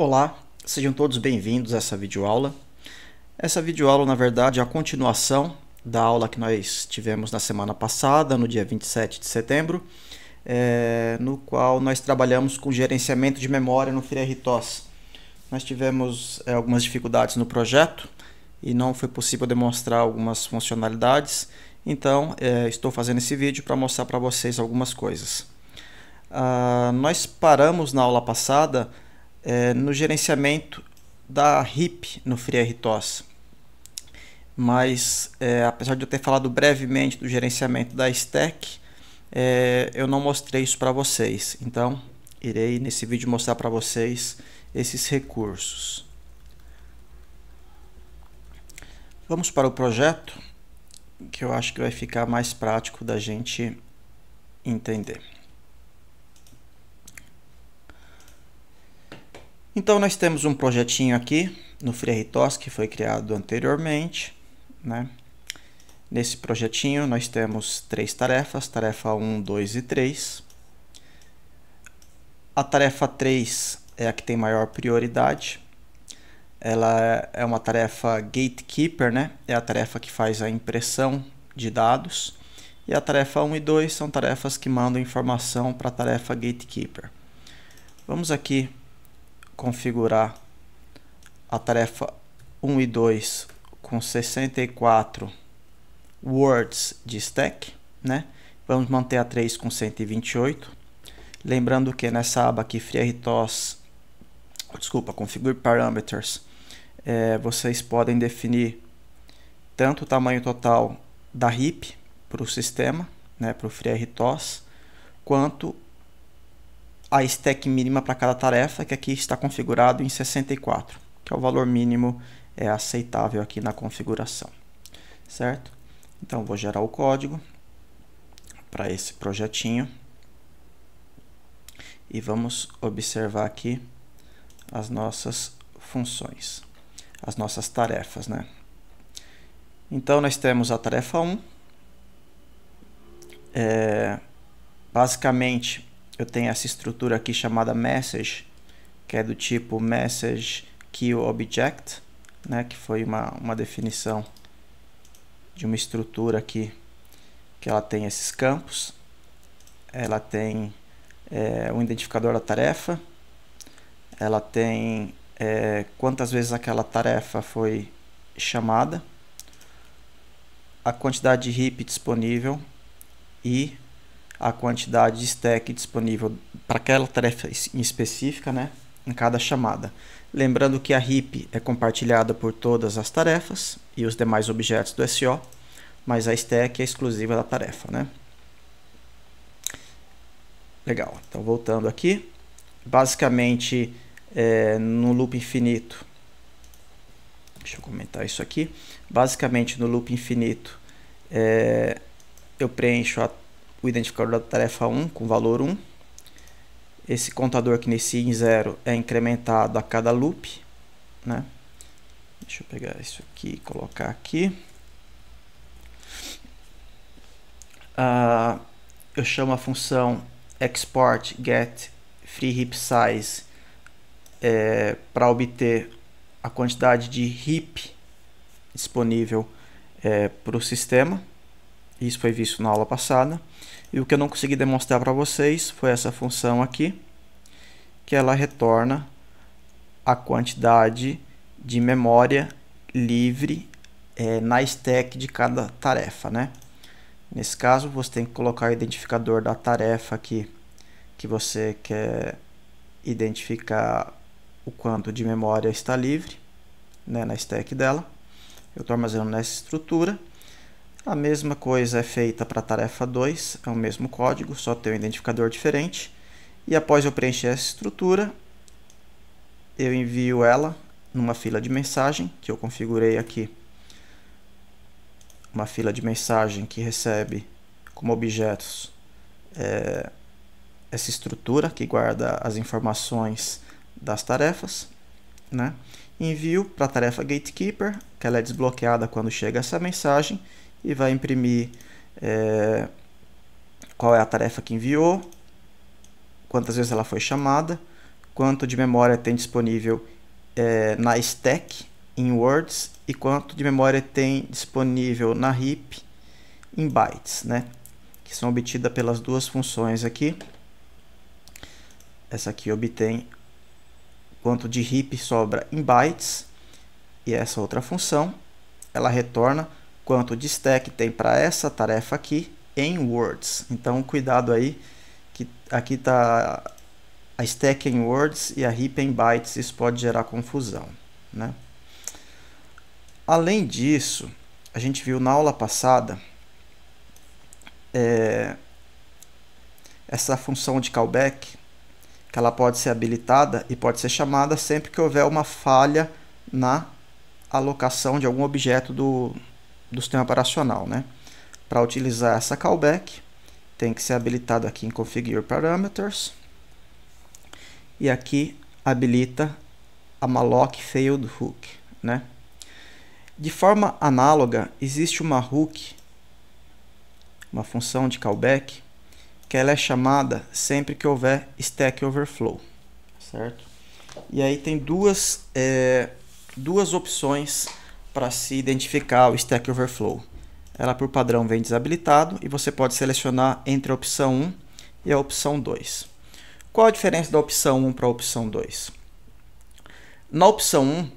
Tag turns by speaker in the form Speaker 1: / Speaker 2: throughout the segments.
Speaker 1: Olá, sejam todos bem-vindos a essa videoaula. Essa videoaula, na verdade, é a continuação da aula que nós tivemos na semana passada, no dia 27 de setembro, é, no qual nós trabalhamos com gerenciamento de memória no FreeRTOS. Nós tivemos é, algumas dificuldades no projeto e não foi possível demonstrar algumas funcionalidades, então é, estou fazendo esse vídeo para mostrar para vocês algumas coisas. Ah, nós paramos na aula passada é, no gerenciamento da RIP no FreeRTOS. Mas, é, apesar de eu ter falado brevemente do gerenciamento da stack, é, eu não mostrei isso para vocês. Então, irei nesse vídeo mostrar para vocês esses recursos. Vamos para o projeto, que eu acho que vai ficar mais prático da gente entender. Então nós temos um projetinho aqui no FreeRTOS que foi criado anteriormente, né? Nesse projetinho nós temos três tarefas, tarefa 1, 2 e 3. A tarefa 3 é a que tem maior prioridade. Ela é uma tarefa gatekeeper, né? É a tarefa que faz a impressão de dados. E a tarefa 1 e 2 são tarefas que mandam informação para a tarefa gatekeeper. Vamos aqui configurar a tarefa 1 e 2 com 64 words de stack, né? Vamos manter a 3 com 128. Lembrando que nessa aba aqui, FreeRTOS, desculpa, Configure Parameters, é, vocês podem definir tanto o tamanho total da RIP para o sistema, né, para o FreeRTOS, quanto a stack mínima para cada tarefa, que aqui está configurado em 64, que é o valor mínimo é aceitável aqui na configuração, certo? Então vou gerar o código para esse projetinho e vamos observar aqui as nossas funções, as nossas tarefas, né? Então nós temos a tarefa 1, é, basicamente eu tenho essa estrutura aqui chamada message, que é do tipo message kill object, né, que foi uma, uma definição de uma estrutura aqui que ela tem esses campos, ela tem é, um identificador da tarefa, ela tem é, quantas vezes aquela tarefa foi chamada, a quantidade de heap disponível e a quantidade de stack disponível para aquela tarefa em específica, né, em cada chamada. Lembrando que a heap é compartilhada por todas as tarefas e os demais objetos do SO, mas a stack é exclusiva da tarefa, né? Legal, então voltando aqui, basicamente é, no loop infinito, deixa eu comentar isso aqui, basicamente no loop infinito é, eu preencho a o identificador da tarefa 1 com valor 1. Esse contador que nesse in 0 é incrementado a cada loop. Né? Deixa eu pegar isso aqui e colocar aqui. Uh, eu chamo a função export get free heap size é, para obter a quantidade de heap disponível é, para o sistema. Isso foi visto na aula passada. E o que eu não consegui demonstrar para vocês foi essa função aqui, que ela retorna a quantidade de memória livre é, na stack de cada tarefa, né? Nesse caso, você tem que colocar o identificador da tarefa aqui, que você quer identificar o quanto de memória está livre né, na stack dela. Eu estou armazenando nessa estrutura. A mesma coisa é feita para a tarefa 2, é o mesmo código, só tem um identificador diferente. E após eu preencher essa estrutura, eu envio ela numa fila de mensagem, que eu configurei aqui. Uma fila de mensagem que recebe como objetos é, essa estrutura que guarda as informações das tarefas. Né? Envio para a tarefa Gatekeeper, que ela é desbloqueada quando chega essa mensagem, e vai imprimir é, qual é a tarefa que enviou, quantas vezes ela foi chamada, quanto de memória tem disponível é, na stack em words e quanto de memória tem disponível na heap em bytes, né? Que são obtidas pelas duas funções aqui. Essa aqui obtém quanto de heap sobra em bytes e essa outra função ela retorna quanto stack tem para essa tarefa aqui em words. Então cuidado aí que aqui está a stack em words e a heap em bytes, isso pode gerar confusão, né? Além disso, a gente viu na aula passada é, essa função de callback, que ela pode ser habilitada e pode ser chamada sempre que houver uma falha na alocação de algum objeto do, do sistema operacional. Né? Para utilizar essa callback, tem que ser habilitado aqui em Configure Parameters. E aqui habilita a malloc failed hook. Né? De forma análoga, existe uma hook, uma função de callback, que ela é chamada sempre que houver Stack Overflow, certo? E aí tem duas, é, duas opções para se identificar o Stack Overflow. Ela, por padrão, vem desabilitado e você pode selecionar entre a opção 1 e a opção 2. Qual a diferença da opção 1 para a opção 2? Na opção 1,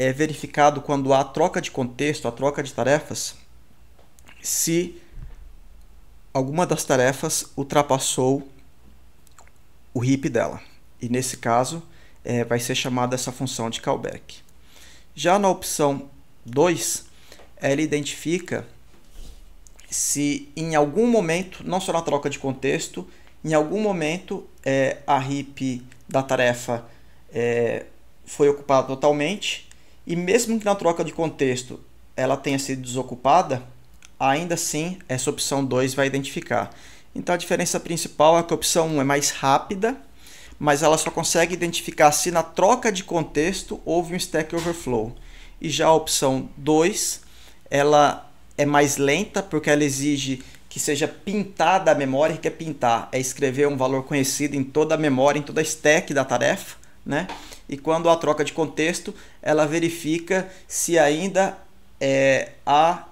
Speaker 1: é verificado quando há troca de contexto, a troca de tarefas, se alguma das tarefas ultrapassou o heap dela. E nesse caso, é, vai ser chamada essa função de callback. Já na opção 2, ela identifica se em algum momento, não só na troca de contexto, em algum momento é, a RIP da tarefa é, foi ocupada totalmente e mesmo que na troca de contexto ela tenha sido desocupada, ainda assim essa opção 2 vai identificar. Então a diferença principal é que a opção 1 um é mais rápida, mas ela só consegue identificar se na troca de contexto houve um stack overflow e já a opção 2 ela é mais lenta porque ela exige que seja pintada a memória, que é pintar, é escrever um valor conhecido em toda a memória, em toda a stack da tarefa, né? E quando a troca de contexto, ela verifica se ainda é, há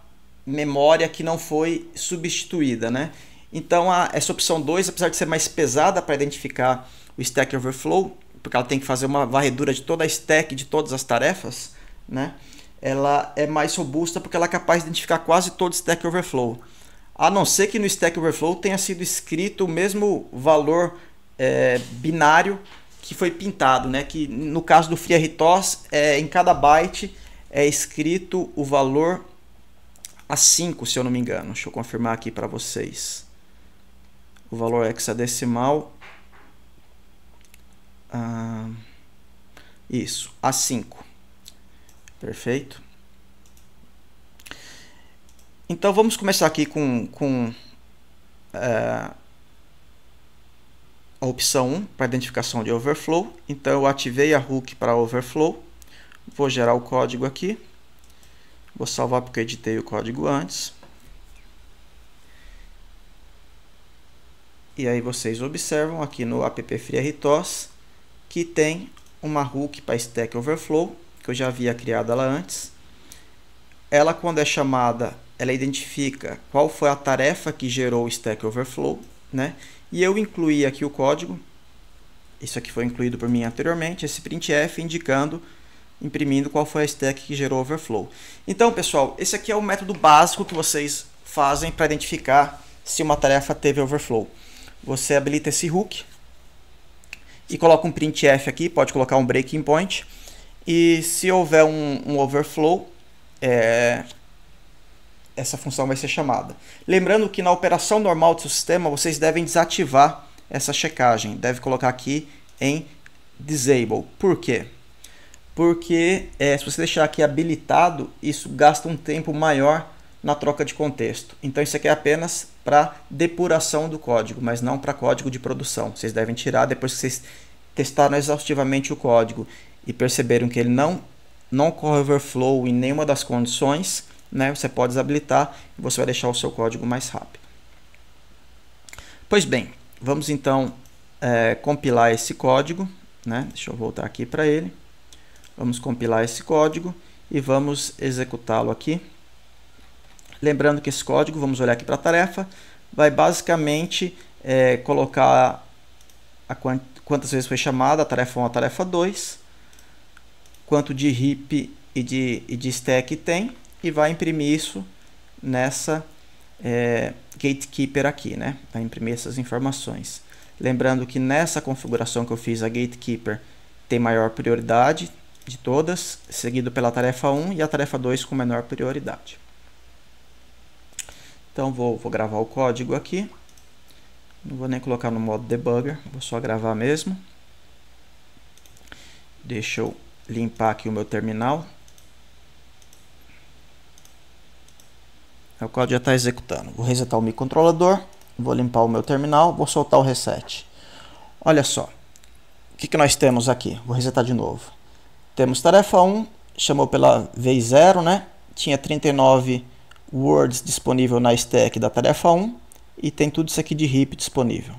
Speaker 1: memória que não foi substituída, né? Então, a, essa opção 2, apesar de ser mais pesada para identificar o Stack Overflow, porque ela tem que fazer uma varredura de toda a stack de todas as tarefas, né? Ela é mais robusta porque ela é capaz de identificar quase todo Stack Overflow. A não ser que no Stack Overflow tenha sido escrito o mesmo valor é, binário que foi pintado, né? Que no caso do FreeRTOS, é, em cada byte é escrito o valor A5, se eu não me engano. Deixa eu confirmar aqui para vocês. O valor hexadecimal. Ah, isso, A5. Perfeito? Então vamos começar aqui com, com uh, a opção 1 para identificação de overflow. Então eu ativei a hook para overflow. Vou gerar o código aqui. Vou salvar porque eu editei o código antes. E aí vocês observam aqui no app FreeRTOS que tem uma hook para Stack Overflow que eu já havia criado ela antes. Ela, quando é chamada, ela identifica qual foi a tarefa que gerou o Stack Overflow, né? E eu incluí aqui o código, isso aqui foi incluído por mim anteriormente, esse printf indicando, imprimindo qual foi a stack que gerou overflow. Então, pessoal, esse aqui é o método básico que vocês fazem para identificar se uma tarefa teve overflow. Você habilita esse hook e coloca um printf aqui, pode colocar um breaking point. E se houver um, um overflow, é, essa função vai ser chamada. Lembrando que na operação normal do sistema, vocês devem desativar essa checagem. Deve colocar aqui em disable. Por quê? Porque é, se você deixar aqui habilitado, isso gasta um tempo maior na troca de contexto. Então isso aqui é apenas para depuração do código, mas não para código de produção. Vocês devem tirar depois que vocês testaram exaustivamente o código e perceberam que ele não, não corre overflow em nenhuma das condições, né, você pode desabilitar e você vai deixar o seu código mais rápido. Pois bem, vamos então é, compilar esse código. Né? Deixa eu voltar aqui para ele. Vamos compilar esse código e vamos executá-lo aqui. Lembrando que esse código, vamos olhar aqui para a tarefa, vai basicamente é, colocar a quant quantas vezes foi chamada a tarefa 1 a tarefa 2 quanto de heap e de, e de stack tem e vai imprimir isso nessa é, gatekeeper aqui, né? Vai imprimir essas informações. Lembrando que nessa configuração que eu fiz, a gatekeeper tem maior prioridade de todas, seguido pela tarefa 1 e a tarefa 2 com menor prioridade. Então vou, vou gravar o código aqui. Não vou nem colocar no modo debugger, vou só gravar mesmo. Deixa eu limpar aqui o meu terminal. O código já está executando. Vou resetar o microcontrolador, vou limpar o meu terminal, vou soltar o reset. Olha só, o que, que nós temos aqui? Vou resetar de novo. Temos tarefa 1, chamou pela vez 0, né? Tinha 39 words disponível na stack da tarefa 1 e tem tudo isso aqui de heap disponível.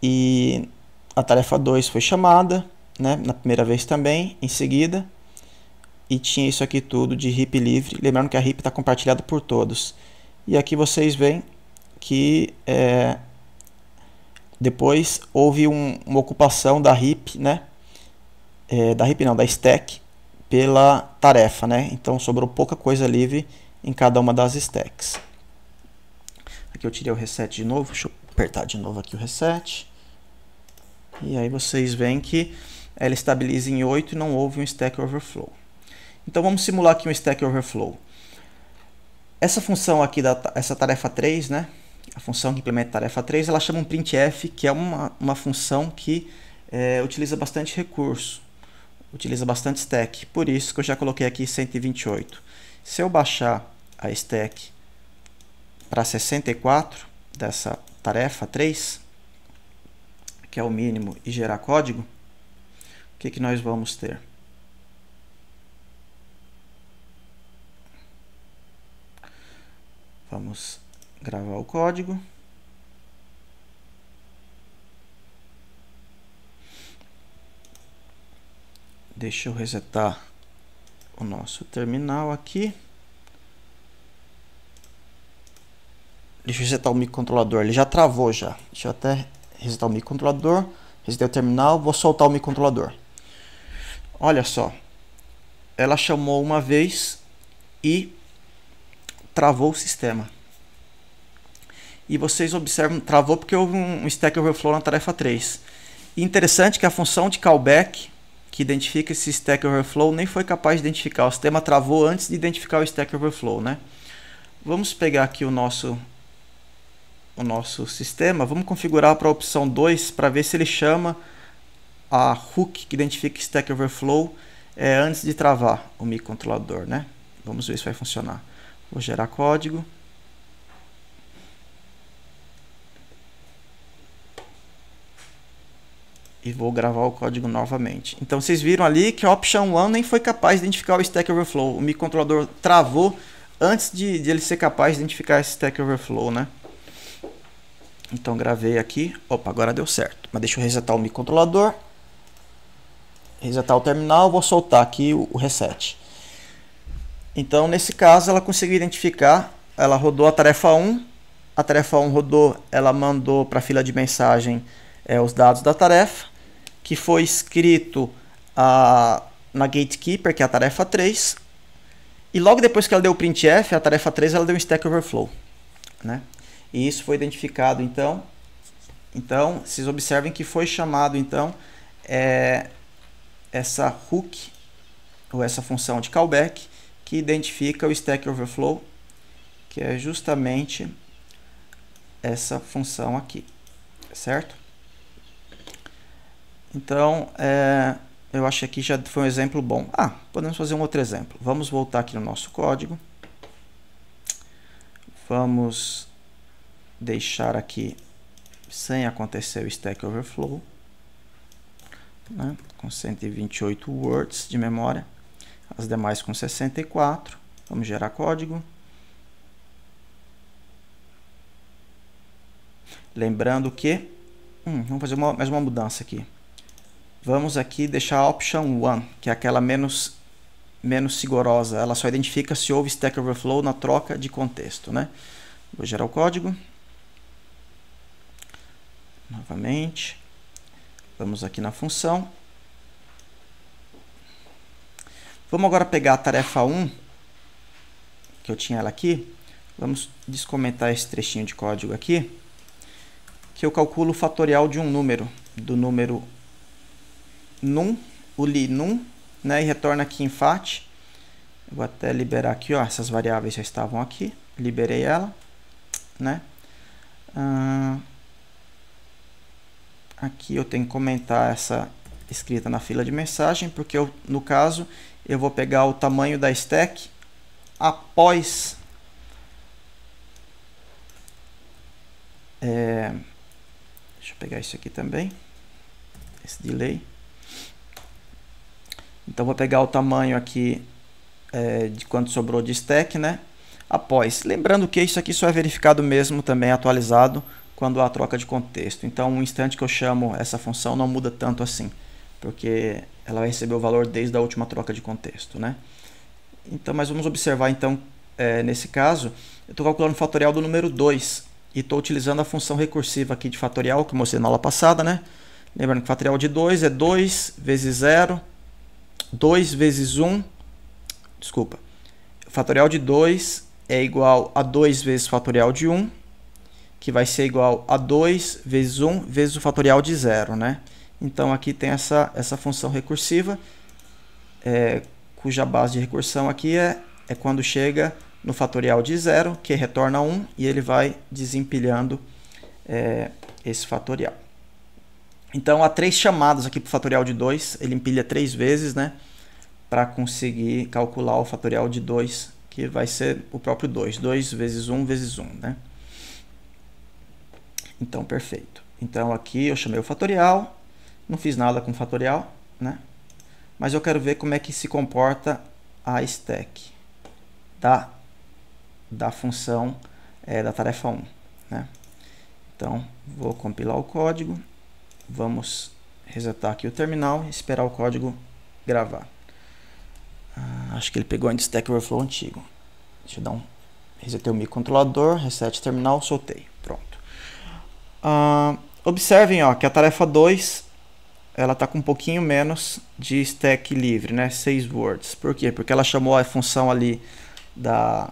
Speaker 1: E a tarefa 2 foi chamada, né, na primeira vez também, em seguida. E tinha isso aqui tudo de RIP livre, lembrando que a RIP está compartilhada por todos. E aqui vocês veem que é, depois houve um, uma ocupação da RIP, né, é, da RIP não, da stack, pela tarefa, né? Então sobrou pouca coisa livre em cada uma das stacks. Aqui eu tirei o reset de novo, deixa eu apertar de novo aqui o reset. E aí vocês veem que ela estabiliza em 8 e não houve um stack overflow. Então vamos simular aqui um stack overflow. Essa função aqui, da, essa tarefa 3, né? a função que implementa a tarefa 3, ela chama um printf, que é uma, uma função que é, utiliza bastante recurso, utiliza bastante stack. Por isso que eu já coloquei aqui 128. Se eu baixar a stack para 64 dessa tarefa 3, que é o mínimo, e gerar código, que, que nós vamos ter? Vamos gravar o código. Deixa eu resetar o nosso terminal aqui. Deixa eu resetar o microcontrolador, ele já travou já. Deixa eu até resetar o microcontrolador, resetei o terminal, vou soltar o microcontrolador. Olha só, ela chamou uma vez e travou o sistema. E vocês observam, travou porque houve um stack overflow na tarefa 3. E interessante que a função de callback que identifica esse stack overflow nem foi capaz de identificar. O sistema travou antes de identificar o stack overflow, né? Vamos pegar aqui o nosso o nosso sistema, vamos configurar para a opção 2 para ver se ele chama a hook que identifica Stack Overflow é, antes de travar o microcontrolador, né? Vamos ver se vai funcionar. Vou gerar código. E vou gravar o código novamente. Então vocês viram ali que a Option 1 nem foi capaz de identificar o Stack Overflow. O microcontrolador travou antes de, de ele ser capaz de identificar esse Stack Overflow, né? Então gravei aqui. Opa, agora deu certo. Mas deixa eu resetar o microcontrolador resetar o terminal, vou soltar aqui o reset. Então, nesse caso, ela conseguiu identificar, ela rodou a tarefa 1, a tarefa 1 rodou, ela mandou para a fila de mensagem é, os dados da tarefa, que foi escrito a, na Gatekeeper, que é a tarefa 3, e logo depois que ela deu o printf, a tarefa 3, ela deu um stack overflow. Né? E isso foi identificado, então, então, vocês observem que foi chamado, então, é, essa hook, ou essa função de callback, que identifica o Stack Overflow, que é justamente essa função aqui, certo? Então, é, eu acho que aqui já foi um exemplo bom. Ah, podemos fazer um outro exemplo. Vamos voltar aqui no nosso código. Vamos deixar aqui sem acontecer o Stack Overflow. Né? com 128 words de memória, as demais com 64. Vamos gerar código. Lembrando que... Hum, vamos fazer uma, mais uma mudança aqui. Vamos aqui deixar a option 1, que é aquela menos, menos rigorosa. Ela só identifica se houve Stack Overflow na troca de contexto, né? Vou gerar o código. Novamente. Vamos aqui na função. Vamos agora pegar a tarefa 1, que eu tinha ela aqui. Vamos descomentar esse trechinho de código aqui, que eu calculo o fatorial de um número, do número num, o li num, né, e retorna aqui em fat. Eu vou até liberar aqui, ó, essas variáveis já estavam aqui, liberei ela, né. aqui eu tenho que comentar essa escrita na fila de mensagem, porque eu, no caso eu vou pegar o tamanho da stack após é, deixa eu pegar isso aqui também, esse delay. Então vou pegar o tamanho aqui é, de quanto sobrou de stack, né? Após. Lembrando que isso aqui só é verificado mesmo também é atualizado quando há troca de contexto. Então, o um instante que eu chamo essa função não muda tanto assim porque ela vai receber o valor desde a última troca de contexto, né? Então, mas vamos observar então, é, nesse caso, eu estou calculando o fatorial do número 2 e estou utilizando a função recursiva aqui de fatorial que eu mostrei na aula passada, né? Lembrando que o fatorial de 2 é 2 vezes 0, 2 vezes 1, um, desculpa, o fatorial de 2 é igual a 2 vezes fatorial de 1, um, que vai ser igual a 2 vezes 1 um vezes o fatorial de 0, né? Então aqui tem essa, essa função recursiva, é, cuja base de recursão aqui é, é quando chega no fatorial de zero, que retorna 1, e ele vai desempilhando é, esse fatorial. Então há três chamadas aqui para o fatorial de 2, ele empilha três vezes, né? Para conseguir calcular o fatorial de 2, que vai ser o próprio 2. 2 vezes 1 vezes 1, né? Então, perfeito. Então aqui eu chamei o fatorial, não fiz nada com fatorial, né? Mas eu quero ver como é que se comporta a stack da, da função é, da tarefa 1, né? Então, vou compilar o código. Vamos resetar aqui o terminal e esperar o código gravar. Ah, acho que ele pegou ainda Stack Overflow antigo. Deixa eu dar um... Resetei o microcontrolador, reset terminal, soltei. Pronto. Ah, observem ó, que a tarefa 2 ela está com um pouquinho menos de stack livre, né? 6 words. Por quê? Porque ela chamou a função ali da,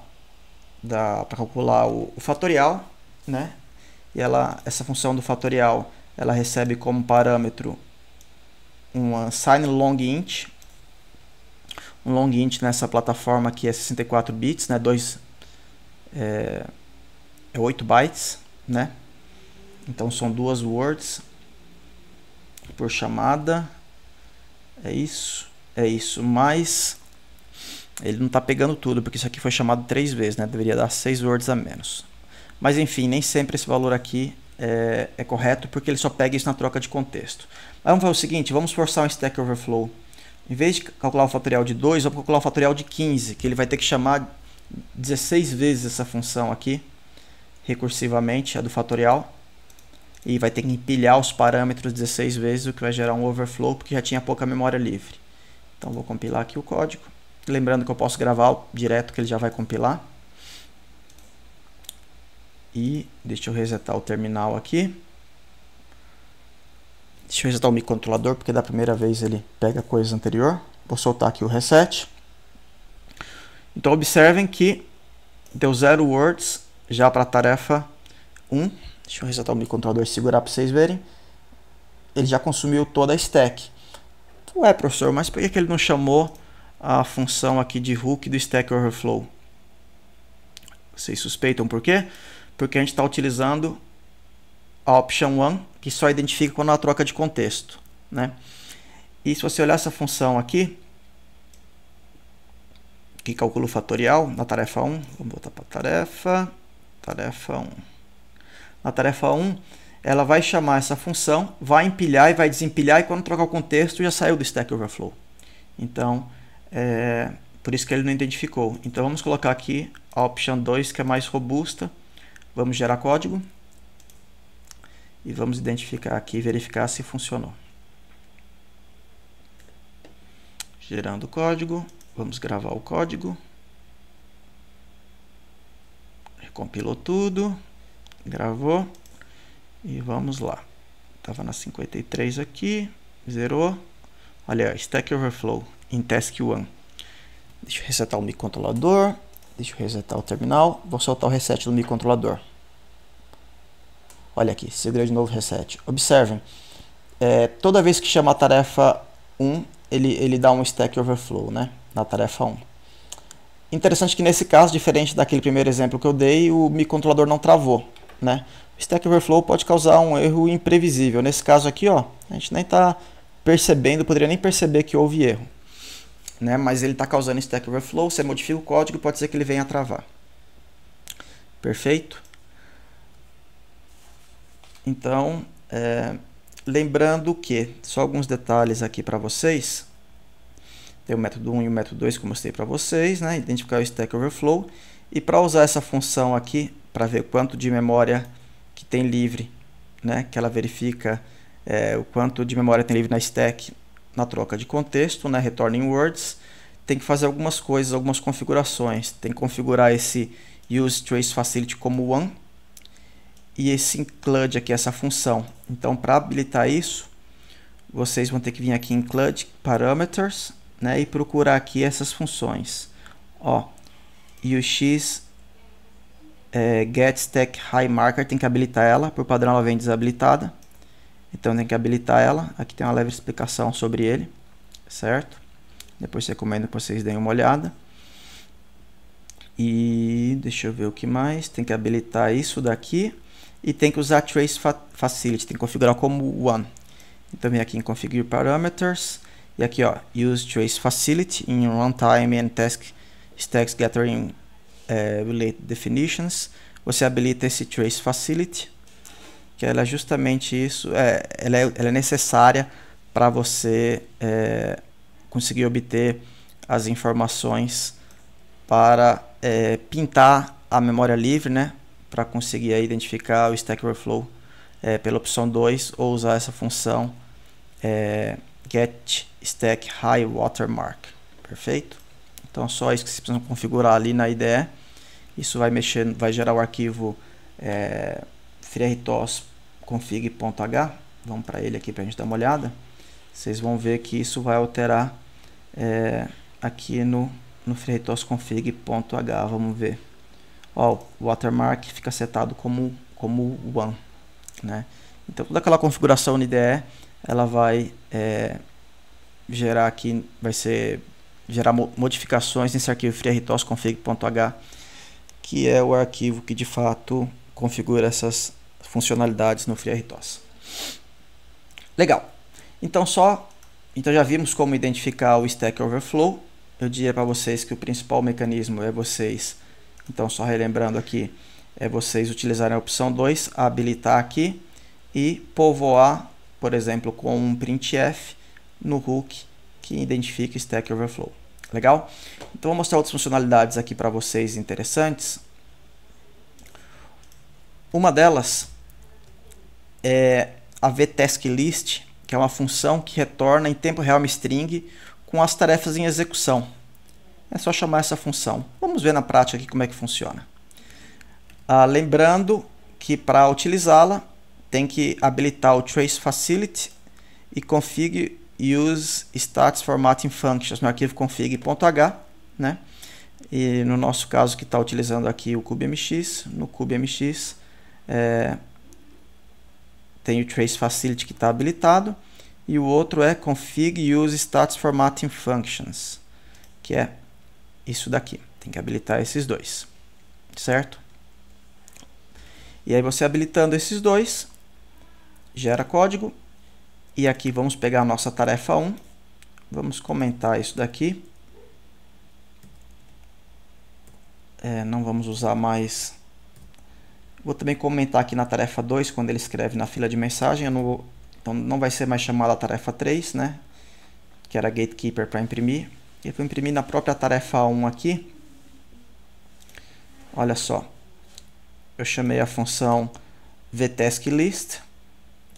Speaker 1: da para calcular o, o, fatorial, né? E ela, essa função do fatorial, ela recebe como parâmetro um sign long int, um long int nessa plataforma que é 64 bits, né? 2 é, 8 é bytes, né? Então são duas words por chamada. É isso? É isso, mas ele não está pegando tudo, porque isso aqui foi chamado três vezes, né? Deveria dar seis words a menos. Mas enfim, nem sempre esse valor aqui é, é correto, porque ele só pega isso na troca de contexto. Mas vamos fazer o seguinte, vamos forçar um Stack Overflow. Em vez de calcular o fatorial de 2, vamos calcular o fatorial de 15, que ele vai ter que chamar 16 vezes essa função aqui, recursivamente, a do fatorial e vai ter que empilhar os parâmetros 16 vezes, o que vai gerar um overflow, porque já tinha pouca memória livre. Então vou compilar aqui o código. Lembrando que eu posso gravar direto que ele já vai compilar. E deixa eu resetar o terminal aqui. Deixa eu resetar o microcontrolador, porque da primeira vez ele pega a coisa anterior. Vou soltar aqui o reset. Então observem que deu zero words já para a tarefa 1. Um. Deixa eu resetar o microcontrolador e segurar para vocês verem. Ele já consumiu toda a stack. Ué, professor, mas por que ele não chamou a função aqui de hook do Stack Overflow? Vocês suspeitam por quê? Porque a gente está utilizando a option 1, que só identifica quando há troca de contexto. Né? E se você olhar essa função aqui, que calcula o fatorial na tarefa 1, vamos voltar para tarefa, tarefa 1 na tarefa 1, ela vai chamar essa função, vai empilhar e vai desempilhar, e quando trocar o contexto já saiu do Stack Overflow. Então, é, por isso que ele não identificou. Então vamos colocar aqui a option 2, que é mais robusta. Vamos gerar código. E vamos identificar aqui e verificar se funcionou. Gerando o código. Vamos gravar o código. Recompilou tudo. Gravou. E vamos lá. Tava na 53 aqui. Zerou. Olha, Stack Overflow em Task 1. Deixa eu resetar o microcontrolador. Deixa eu resetar o terminal. Vou soltar o reset do microcontrolador. Olha aqui, segura de novo reset. Observem, é, toda vez que chama a tarefa 1, ele, ele dá um stack overflow, né? Na tarefa 1. Interessante que nesse caso, diferente daquele primeiro exemplo que eu dei, o microcontrolador não travou né? O Stack Overflow pode causar um erro imprevisível. Nesse caso aqui, ó, a gente nem está percebendo, poderia nem perceber que houve erro. Né? Mas ele está causando Stack Overflow, você modifica o código pode ser que ele venha a travar. Perfeito? Então, é, lembrando que, só alguns detalhes aqui para vocês, tem o método 1 e o método 2 que eu mostrei para vocês, né? identificar o Stack Overflow, e para usar essa função aqui, para ver quanto de memória que tem livre, né? que ela verifica é, o quanto de memória tem livre na stack na troca de contexto, né? retorna em words, tem que fazer algumas coisas, algumas configurações, tem que configurar esse use trace facility como one e esse include aqui, essa função. Então, para habilitar isso, vocês vão ter que vir aqui em include parameters né? e procurar aqui essas funções. Ó, ux é, get stack high marker tem que habilitar ela, por padrão ela vem desabilitada. Então tem que habilitar ela. Aqui tem uma leve explicação sobre ele, certo? Depois recomendo que vocês deem uma olhada. E deixa eu ver o que mais. Tem que habilitar isso daqui. E tem que usar Trace Facility, tem que configurar como One. Então vem aqui em Configure Parameters. E aqui ó, Use Trace Facility in Runtime and Task Stacks Gathering é, Relate Definitions, você habilita esse Trace Facility, que ela é justamente isso, é, ela, é, ela é necessária para você é, conseguir obter as informações para é, pintar a memória livre, né? Para conseguir aí, identificar o Stack Overflow é, pela opção 2 ou usar essa função é, get stack high watermark. Perfeito? Então só isso que vocês precisam configurar ali na IDE. Isso vai mexer, vai gerar o arquivo é, Vamos para ele aqui para a gente dar uma olhada. Vocês vão ver que isso vai alterar é, aqui no, no Vamos ver. Ó, o watermark fica setado como, como one. Né? Então toda aquela configuração no IDE ela vai é, gerar aqui, vai ser gerar modificações nesse arquivo freertos_config.h que é o arquivo que de fato configura essas funcionalidades no FreeRTOS. Legal. Então só, então já vimos como identificar o Stack Overflow. Eu diria para vocês que o principal mecanismo é vocês, então só relembrando aqui, é vocês utilizarem a opção 2, habilitar aqui e povoar, por exemplo, com um printf no hook que identifica Stack Overflow. Legal? Então vou mostrar outras funcionalidades aqui para vocês interessantes. Uma delas é a vTaskList, que é uma função que retorna em tempo real uma string com as tarefas em execução. É só chamar essa função. Vamos ver na prática aqui como é que funciona. Ah, lembrando que para utilizá-la, tem que habilitar o Trace Facility e config use stats formatting functions no arquivo config.h, né? E no nosso caso que está utilizando aqui o CubeMX, no CubeMX é, tem o Trace Facility que está habilitado e o outro é config use stats formatting functions, que é isso daqui. Tem que habilitar esses dois, certo? E aí você habilitando esses dois, gera código e aqui vamos pegar a nossa tarefa 1. Vamos comentar isso daqui. É, não vamos usar mais. Vou também comentar aqui na tarefa 2, quando ele escreve na fila de mensagem. Não Então não vai ser mais chamada a tarefa 3, né? Que era Gatekeeper para imprimir. Eu vou imprimir na própria tarefa 1 aqui. Olha só. Eu chamei a função vtasklist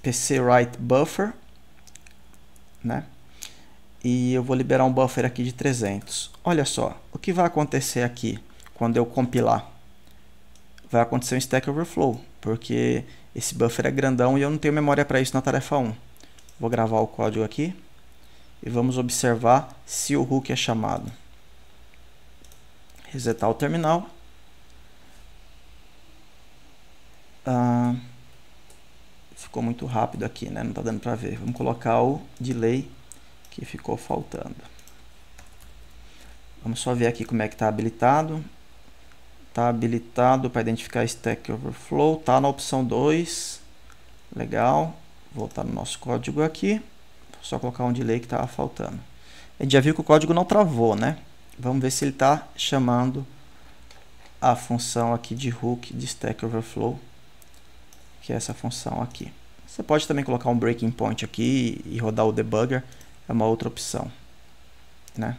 Speaker 1: pcWriteBuffer né? E eu vou liberar um buffer aqui de 300. Olha só, o que vai acontecer aqui quando eu compilar? Vai acontecer um stack overflow, porque esse buffer é grandão e eu não tenho memória para isso na tarefa 1. Vou gravar o código aqui e vamos observar se o hook é chamado. Resetar o terminal. Ah, ficou muito rápido aqui, né? Não está dando para ver. Vamos colocar o delay que ficou faltando. Vamos só ver aqui como é que está habilitado. Está habilitado para identificar Stack Overflow. Está na opção 2. Legal. Voltar no nosso código aqui. Só colocar um delay que estava faltando. A gente já viu que o código não travou, né? Vamos ver se ele está chamando a função aqui de hook de Stack Overflow, que é essa função aqui. Você pode também colocar um breaking point aqui e rodar o debugger, é uma outra opção, né?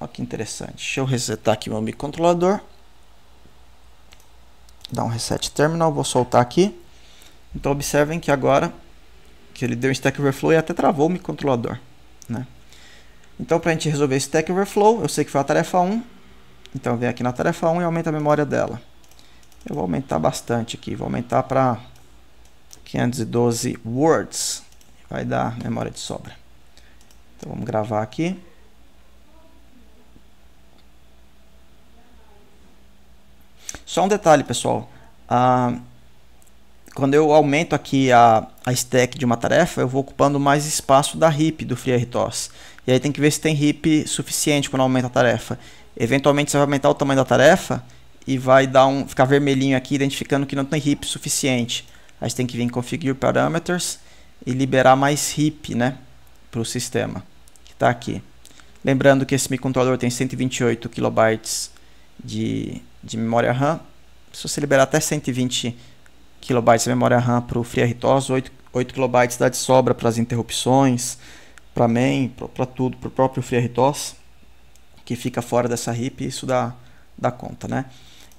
Speaker 1: Olha que interessante. Deixa eu resetar aqui meu microcontrolador. Dar um reset terminal, vou soltar aqui. Então observem que agora que ele deu um stack overflow e até travou o microcontrolador, né? Então, para a gente resolver esse Stack Overflow, eu sei que foi a tarefa 1. Então, vem aqui na tarefa 1 e aumenta a memória dela. Eu vou aumentar bastante aqui. Vou aumentar para 512 words. Vai dar memória de sobra. Então vamos gravar aqui. Só um detalhe, pessoal. Ah, quando eu aumento aqui a, a stack de uma tarefa, eu vou ocupando mais espaço da heap do FreeRTOS. E aí tem que ver se tem heap suficiente quando aumenta a tarefa. Eventualmente você vai aumentar o tamanho da tarefa e vai dar um, ficar vermelhinho aqui, identificando que não tem heap suficiente a gente tem que vir em configure parameters e liberar mais heap, né, para o sistema, que está aqui. Lembrando que esse microcontrolador tem 128 KB de, de memória RAM. Se você liberar até 120 KB de memória RAM para o FreeRTOS, 8, 8 KB dá de sobra para as interrupções, para main, para tudo, para o próprio FreeRTOS, que fica fora dessa RIP, isso dá, dá conta, né?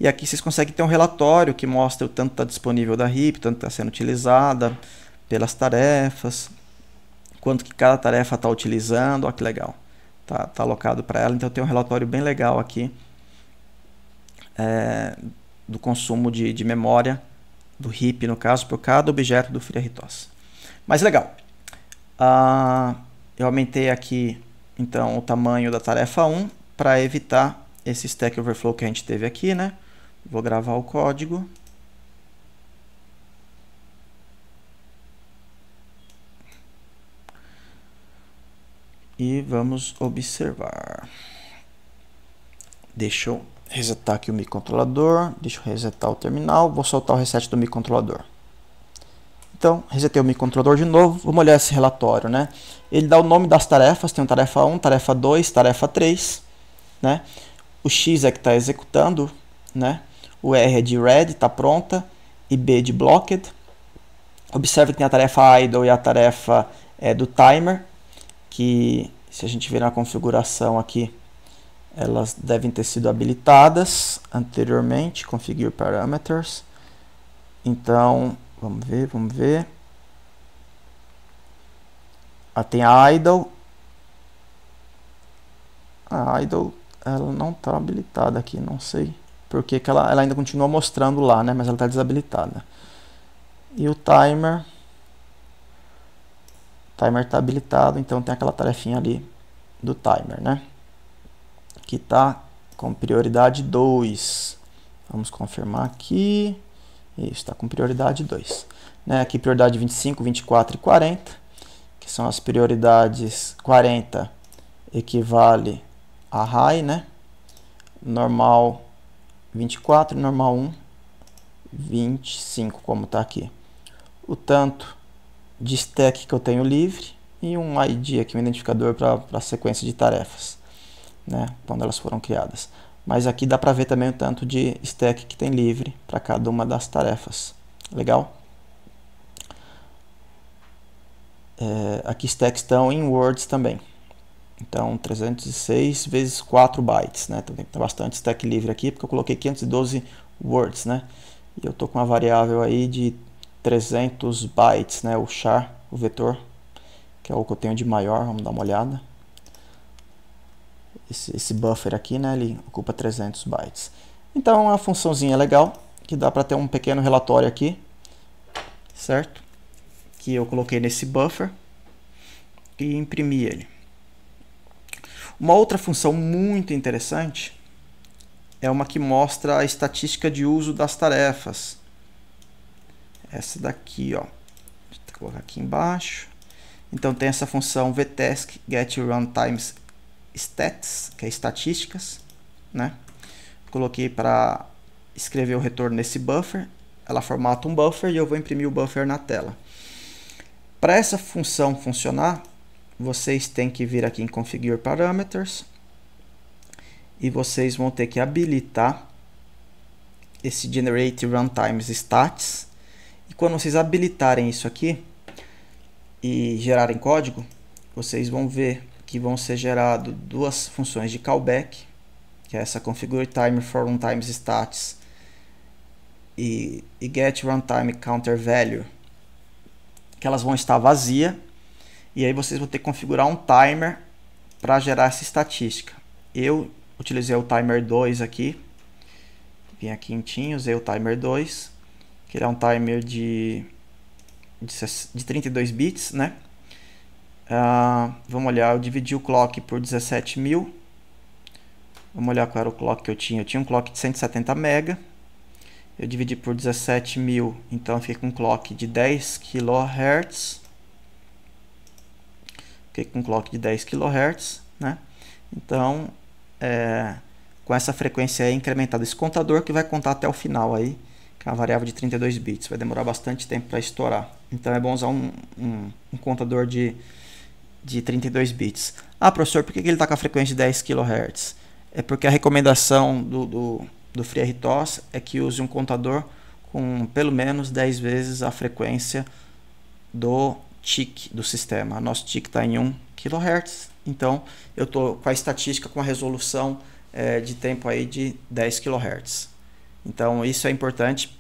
Speaker 1: E aqui vocês conseguem ter um relatório que mostra o tanto está disponível da RIP, tanto está sendo utilizada, pelas tarefas, quanto que cada tarefa está utilizando, olha que legal. Está tá alocado para ela, então tem um relatório bem legal aqui é, do consumo de, de, memória, do RIP no caso, por cada objeto do FreeRTOS. Mas legal, ah, eu aumentei aqui então o tamanho da tarefa 1 para evitar esse Stack Overflow que a gente teve aqui, né? Vou gravar o código. E vamos observar. Deixa eu resetar aqui o microcontrolador. Deixa eu resetar o terminal. Vou soltar o reset do microcontrolador. Então, resetei o microcontrolador de novo. Vamos olhar esse relatório, né? Ele dá o nome das tarefas. Tem tarefa 1, tarefa 2, tarefa 3, né? O X é que está executando, né? o R é de ready, está pronta, e B de blocked. Observe que tem a tarefa idle e a tarefa é, do timer, que se a gente ver na configuração aqui, elas devem ter sido habilitadas anteriormente, configure parameters. Então, vamos ver, vamos ver. Ah, tem a idle. A idle, ela não está habilitada aqui, não sei porque que ela, ela ainda continua mostrando lá, né? Mas ela está desabilitada. E o timer, o timer está habilitado, então tem aquela tarefinha ali do timer, né? Que está com prioridade 2. Vamos confirmar aqui. Isso, está com prioridade 2. Né? Aqui prioridade 25, 24 e 40, que são as prioridades 40 equivale a high, né? Normal 24 normal 1, 25, como está aqui. O tanto de stack que eu tenho livre e um ID aqui, um identificador para a sequência de tarefas, né, quando elas foram criadas. Mas aqui dá para ver também o tanto de stack que tem livre para cada uma das tarefas. Legal? É, aqui stacks estão em words também. Então, 306 vezes 4 bytes, né? Então tem que ter bastante stack livre aqui, porque eu coloquei 512 words, né? E eu tô com uma variável aí de 300 bytes, né? O char, o vetor, que é o que eu tenho de maior, vamos dar uma olhada. Esse, esse buffer aqui, né? Ele ocupa 300 bytes. Então, é uma funçãozinha legal, que dá para ter um pequeno relatório aqui, certo? Que eu coloquei nesse buffer e imprimi ele. Uma outra função muito interessante é uma que mostra a estatística de uso das tarefas. Essa daqui, ó. Vou colocar aqui embaixo. Então tem essa função vtask get runtimes stats, que é estatísticas, né? Coloquei para escrever o retorno nesse buffer. Ela formata um buffer e eu vou imprimir o buffer na tela. Para essa função funcionar, vocês têm que vir aqui em Configure Parameters e vocês vão ter que habilitar esse Generate Runtimes Stats. E quando vocês habilitarem isso aqui e gerarem código, vocês vão ver que vão ser gerado duas funções de callback, que é essa Configure Timer for Runtimes Stats e, e Get Runtime Counter Value, que elas vão estar vazias e aí vocês vão ter que configurar um timer para gerar essa estatística. Eu utilizei o timer 2 aqui. Vim aqui em TIM, usei o timer 2. Que ele é um timer de, de, 32 bits, né? Uh, vamos olhar, eu dividi o clock por 17 mil. Vamos olhar qual era o clock que eu tinha. Eu tinha um clock de 170 mega. Eu dividi por 17 mil, então fica um clock de 10 kHz que com clock de 10 kHz, né? Então, é, com essa frequência é incrementado esse contador que vai contar até o final aí, que é uma variável de 32 bits, vai demorar bastante tempo para estourar. Então é bom usar um, um, um contador de, de 32 bits. Ah, professor, por que ele está com a frequência de 10 kHz? É porque a recomendação do, do, do FreeRTOS é que use um contador com pelo menos 10 vezes a frequência do tick do sistema. Nosso tick está em 1 kHz, então eu estou com a estatística com a resolução é, de tempo aí de 10 kHz. Então isso é importante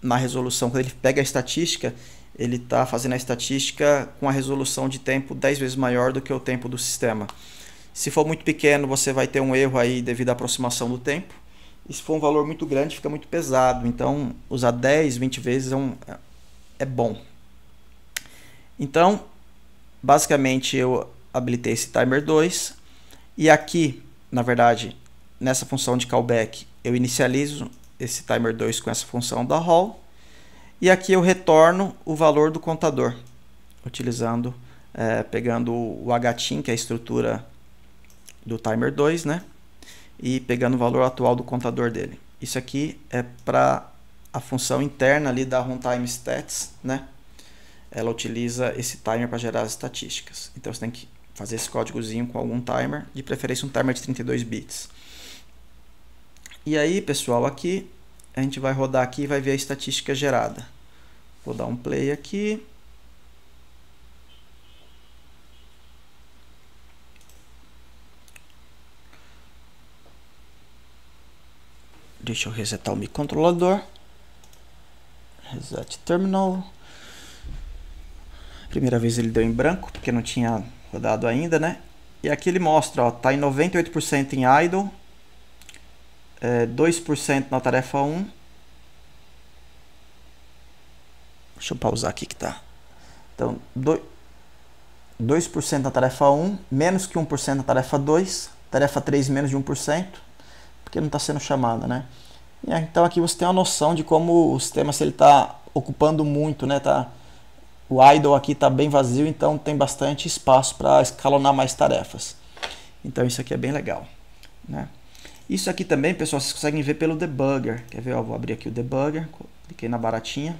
Speaker 1: na resolução, quando ele pega a estatística, ele está fazendo a estatística com a resolução de tempo 10 vezes maior do que o tempo do sistema. Se for muito pequeno, você vai ter um erro aí devido à aproximação do tempo. E se for um valor muito grande, fica muito pesado. Então, usar 10, 20 vezes é, um, é bom, então, basicamente eu habilitei esse timer 2 e aqui, na verdade, nessa função de callback, eu inicializo esse timer 2 com essa função da hall e aqui eu retorno o valor do contador, utilizando, é, pegando o htim que é a estrutura do timer 2, né? E pegando o valor atual do contador dele. Isso aqui é para a função interna ali da runtime stats, né? ela utiliza esse timer para gerar as estatísticas. Então você tem que fazer esse códigozinho com algum timer, de preferência um timer de 32 bits. E aí, pessoal, aqui a gente vai rodar aqui e vai ver a estatística gerada. Vou dar um play aqui. Deixa eu resetar o microcontrolador. Reset terminal. Primeira vez ele deu em branco, porque não tinha rodado ainda, né? E aqui ele mostra, ó, tá em 98% em idle, é, 2% na tarefa 1. Deixa eu pausar aqui que tá. Então, 2%, 2 na tarefa 1, menos que 1% na tarefa 2, tarefa 3 menos de 1%, porque não está sendo chamada, né? Então aqui você tem uma noção de como o sistema, se ele está ocupando muito, né? Tá, o idle aqui está bem vazio, então tem bastante espaço para escalonar mais tarefas. Então isso aqui é bem legal. Né? Isso aqui também, pessoal, vocês conseguem ver pelo debugger. Quer ver? Eu vou abrir aqui o debugger, cliquei na baratinha.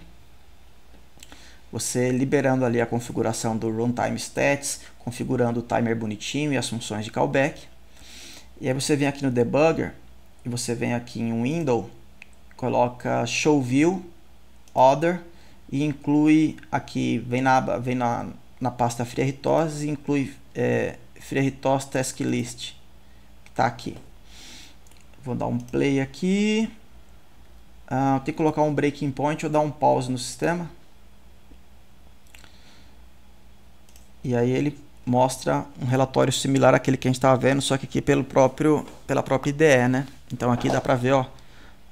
Speaker 1: Você liberando ali a configuração do runtime stats, configurando o timer bonitinho e as funções de callback. E aí você vem aqui no debugger e você vem aqui em window, coloca show view, other, e inclui aqui, vem na aba, vem na, na pasta Freeritos e inclui é, Freeritos Task List, que está aqui. Vou dar um play aqui. Ah, tem que colocar um breaking point ou dar um pause no sistema. E aí ele mostra um relatório similar àquele que a gente estava vendo, só que aqui pelo próprio, pela própria IDE, né? Então aqui dá para ver, ó,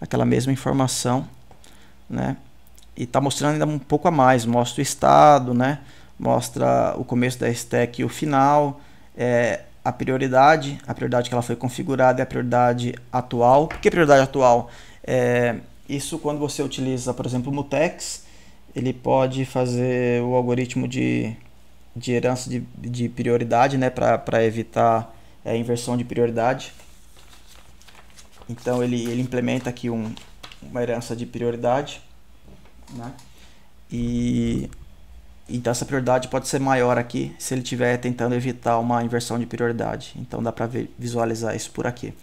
Speaker 1: aquela mesma informação, né? e está mostrando ainda um pouco a mais. Mostra o estado, né? mostra o começo da stack e o final, é, a prioridade, a prioridade que ela foi configurada e é a prioridade atual. Por que é prioridade atual? É, isso quando você utiliza, por exemplo, o Mutex, ele pode fazer o algoritmo de, de herança de, de prioridade, né? Para evitar a é, inversão de prioridade. Então ele, ele implementa aqui um, uma herança de prioridade né? E então essa prioridade pode ser maior aqui se ele estiver tentando evitar uma inversão de prioridade. Então dá para visualizar isso por aqui.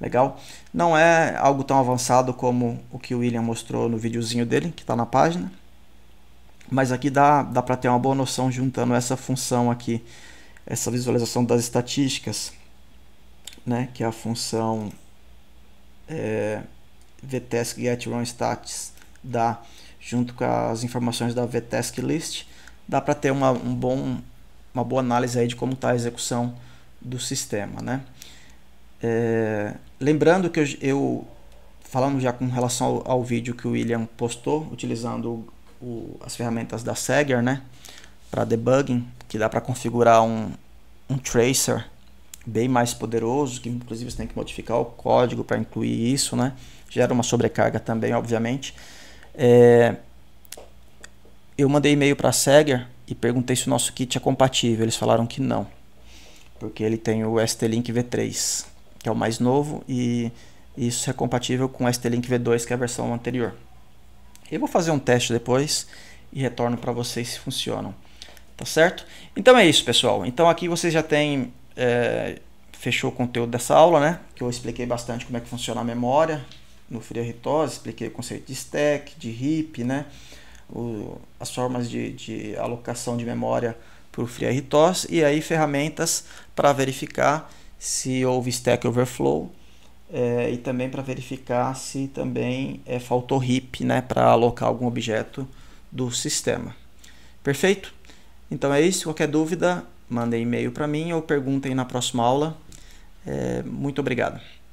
Speaker 1: Legal? Não é algo tão avançado como o que o William mostrou no videozinho dele, que está na página. Mas aqui dá, dá para ter uma boa noção juntando essa função aqui, essa visualização das estatísticas, né? que é a função é, vtest get run stats da junto com as informações da VTask List, dá para ter uma, um bom, uma boa análise aí de como está a execução do sistema. Né? É, lembrando que eu, eu, falando já com relação ao, ao, vídeo que o William postou, utilizando o, as ferramentas da Segger né, para debugging, que dá para configurar um, um tracer bem mais poderoso, que inclusive você tem que modificar o código para incluir isso, né? Gera uma sobrecarga também, obviamente. É, eu mandei e-mail para a Seger e perguntei se o nosso kit é compatível. Eles falaram que não, porque ele tem o ST-Link V3, que é o mais novo, e isso é compatível com o ST-Link V2, que é a versão anterior. Eu vou fazer um teste depois e retorno para vocês se funcionam. Tá certo? Então é isso, pessoal. Então aqui vocês já têm... É, fechou o conteúdo dessa aula, né? Que eu expliquei bastante como é que funciona a memória no Friarritose, expliquei o conceito de stack, de heap, né? O, as formas de, de alocação de memória para o FreeRTOS e aí ferramentas para verificar se houve stack overflow é, e também para verificar se também é, faltou heap né, para alocar algum objeto do sistema. Perfeito? Então é isso. Qualquer dúvida, mandem e-mail para mim ou perguntem na próxima aula. É, muito obrigado.